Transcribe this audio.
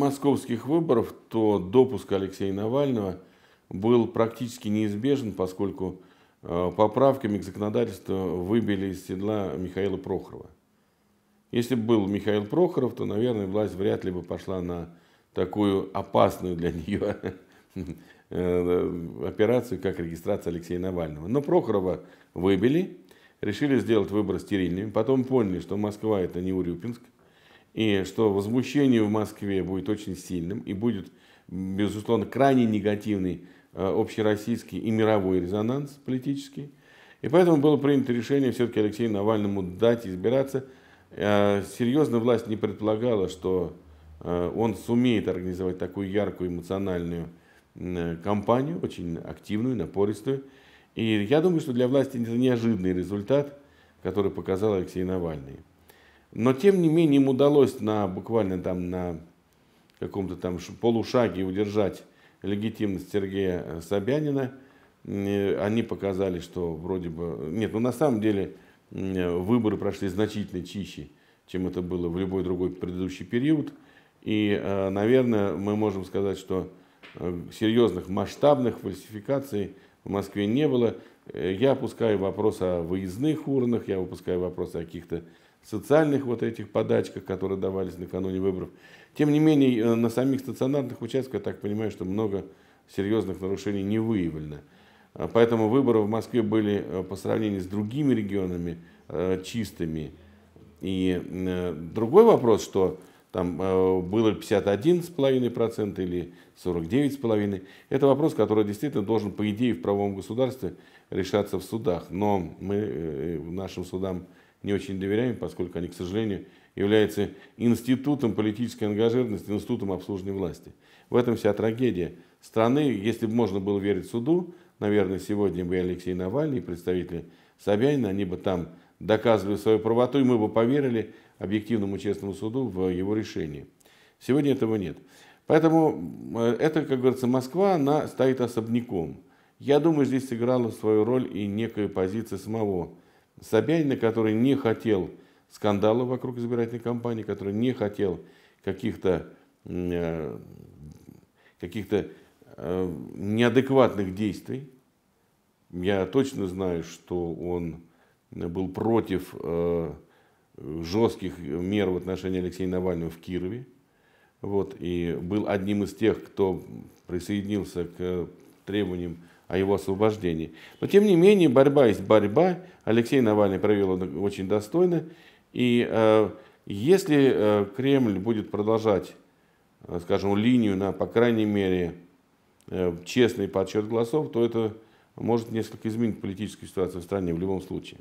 московских выборов, то допуск Алексея Навального был практически неизбежен, поскольку э, поправками к законодательству выбили из седла Михаила Прохорова. Если бы был Михаил Прохоров, то, наверное, власть вряд ли бы пошла на такую опасную для нее э, операцию, как регистрация Алексея Навального. Но Прохорова выбили, решили сделать выборы стерильными, потом поняли, что Москва это не Урюпинск – и что возмущение в Москве будет очень сильным и будет, безусловно, крайне негативный э, общероссийский и мировой резонанс политический. И поэтому было принято решение все-таки Алексею Навальному дать избираться. Э, серьезно власть не предполагала, что э, он сумеет организовать такую яркую эмоциональную кампанию, очень активную, напористую. И я думаю, что для власти это неожиданный результат, который показал Алексей Навальный. Но тем не менее им удалось на буквально там на каком-то там полушаге удержать легитимность Сергея э, Собянина. Они показали, что вроде бы... Нет, ну на самом деле э, выборы прошли значительно чище, чем это было в любой другой предыдущий период. И, э, наверное, мы можем сказать, что серьезных масштабных фальсификаций в Москве не было. Я опускаю вопрос о выездных урнах, я опускаю вопрос о каких-то социальных вот этих подачках, которые давались накануне выборов. Тем не менее, э, на самих стационарных участках, я так понимаю, что много серьезных нарушений не выявлено. А, поэтому выборы в Москве были э, по сравнению с другими регионами э, чистыми. И другой вопрос, что там было 51,5% или 49,5%, это вопрос, который действительно должен, по идее, в правовом государстве решаться в судах. Но мы нашим судам не очень доверяем, поскольку они, к сожалению, являются институтом политической ангажированности, институтом обслуживания власти. В этом вся трагедия страны. Если бы можно было верить суду, наверное, сегодня бы и Алексей Навальный, и представители Собянина, они бы там доказывали свою правоту, и мы бы поверили объективному честному суду в его решении. Сегодня этого нет. Поэтому э, это, как говорится, Москва, она стоит особняком. Я думаю, здесь сыграла свою роль и некая позиция самого Собянина, который не хотел скандала вокруг избирательной кампании, который не хотел каких-то э, каких-то э, неадекватных действий. Я точно знаю, что он был против э, жестких мер в отношении Алексея Навального в Кирове. Вот, и был одним из тех, кто присоединился к требованиям о его освобождении. Но тем не менее, борьба есть борьба. Алексей Навальный провел очень достойно. И э, если э, Кремль будет продолжать, э, скажем, линию на, по крайней мере, э, честный подсчет голосов, то это может несколько изменить политическую ситуацию в стране в любом случае.